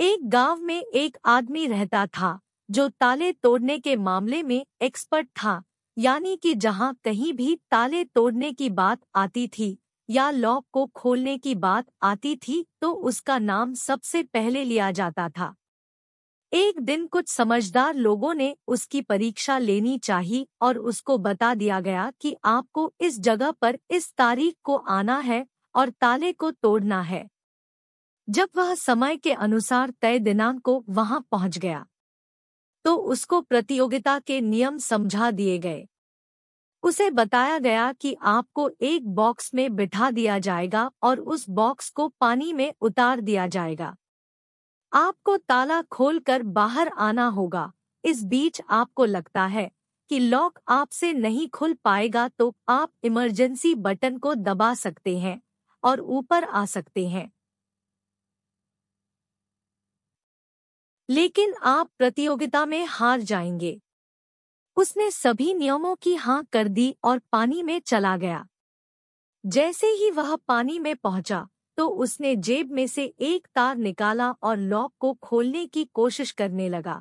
एक गांव में एक आदमी रहता था जो ताले तोड़ने के मामले में एक्सपर्ट था यानी कि जहां कहीं भी ताले तोड़ने की बात आती थी या लॉक को खोलने की बात आती थी तो उसका नाम सबसे पहले लिया जाता था एक दिन कुछ समझदार लोगों ने उसकी परीक्षा लेनी चाही और उसको बता दिया गया कि आपको इस जगह पर इस तारीख को आना है और ताले को तोड़ना है जब वह समय के अनुसार तय दिनांक को वहां पहुंच गया तो उसको प्रतियोगिता के नियम समझा दिए गए उसे बताया गया कि आपको एक बॉक्स में बिठा दिया जाएगा और उस बॉक्स को पानी में उतार दिया जाएगा आपको ताला खोलकर बाहर आना होगा इस बीच आपको लगता है कि लॉक आपसे नहीं खुल पाएगा तो आप इमरजेंसी बटन को दबा सकते हैं और ऊपर आ सकते हैं लेकिन आप प्रतियोगिता में हार जाएंगे उसने सभी नियमों की हाँ कर दी और पानी में चला गया जैसे ही वह पानी में पहुंचा तो उसने जेब में से एक तार निकाला और लॉक को खोलने की कोशिश करने लगा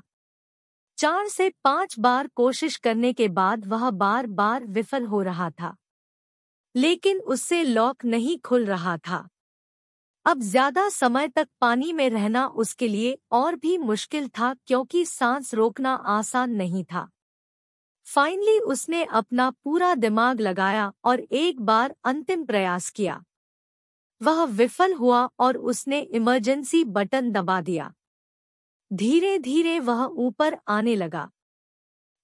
चार से पांच बार कोशिश करने के बाद वह बार बार विफल हो रहा था लेकिन उससे लॉक नहीं खुल रहा था अब ज्यादा समय तक पानी में रहना उसके लिए और भी मुश्किल था क्योंकि सांस रोकना आसान नहीं था फाइनली उसने अपना पूरा दिमाग लगाया और एक बार अंतिम प्रयास किया वह विफल हुआ और उसने इमरजेंसी बटन दबा दिया धीरे धीरे वह ऊपर आने लगा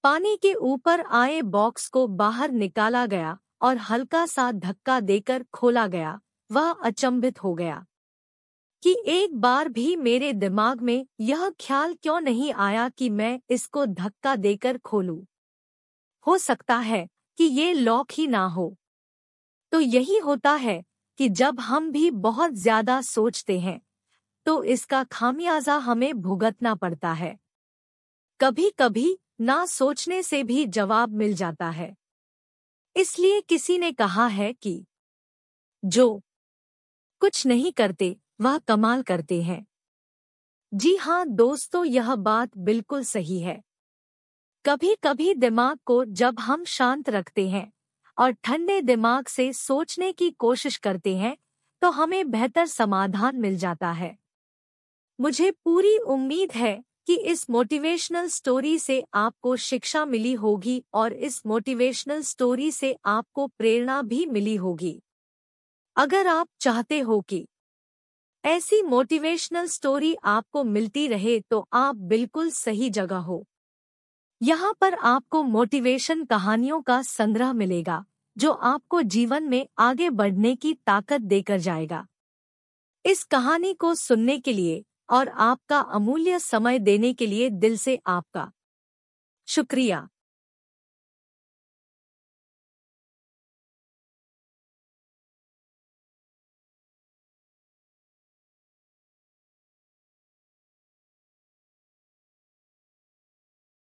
पानी के ऊपर आए बॉक्स को बाहर निकाला गया और हल्का सा धक्का देकर खोला गया वह अचंभित हो गया कि एक बार भी मेरे दिमाग में यह ख्याल क्यों नहीं आया कि मैं इसको धक्का देकर खोलूं। हो सकता है कि ये लॉक ही ना हो तो यही होता है कि जब हम भी बहुत ज्यादा सोचते हैं तो इसका खामियाजा हमें भुगतना पड़ता है कभी कभी ना सोचने से भी जवाब मिल जाता है इसलिए किसी ने कहा है कि जो कुछ नहीं करते वह कमाल करते हैं जी हाँ दोस्तों यह बात बिल्कुल सही है कभी कभी दिमाग को जब हम शांत रखते हैं और ठंडे दिमाग से सोचने की कोशिश करते हैं तो हमें बेहतर समाधान मिल जाता है मुझे पूरी उम्मीद है कि इस मोटिवेशनल स्टोरी से आपको शिक्षा मिली होगी और इस मोटिवेशनल स्टोरी से आपको प्रेरणा भी मिली होगी अगर आप चाहते हो कि ऐसी मोटिवेशनल स्टोरी आपको मिलती रहे तो आप बिल्कुल सही जगह हो यहाँ पर आपको मोटिवेशन कहानियों का संग्रह मिलेगा जो आपको जीवन में आगे बढ़ने की ताकत देकर जाएगा इस कहानी को सुनने के लिए और आपका अमूल्य समय देने के लिए दिल से आपका शुक्रिया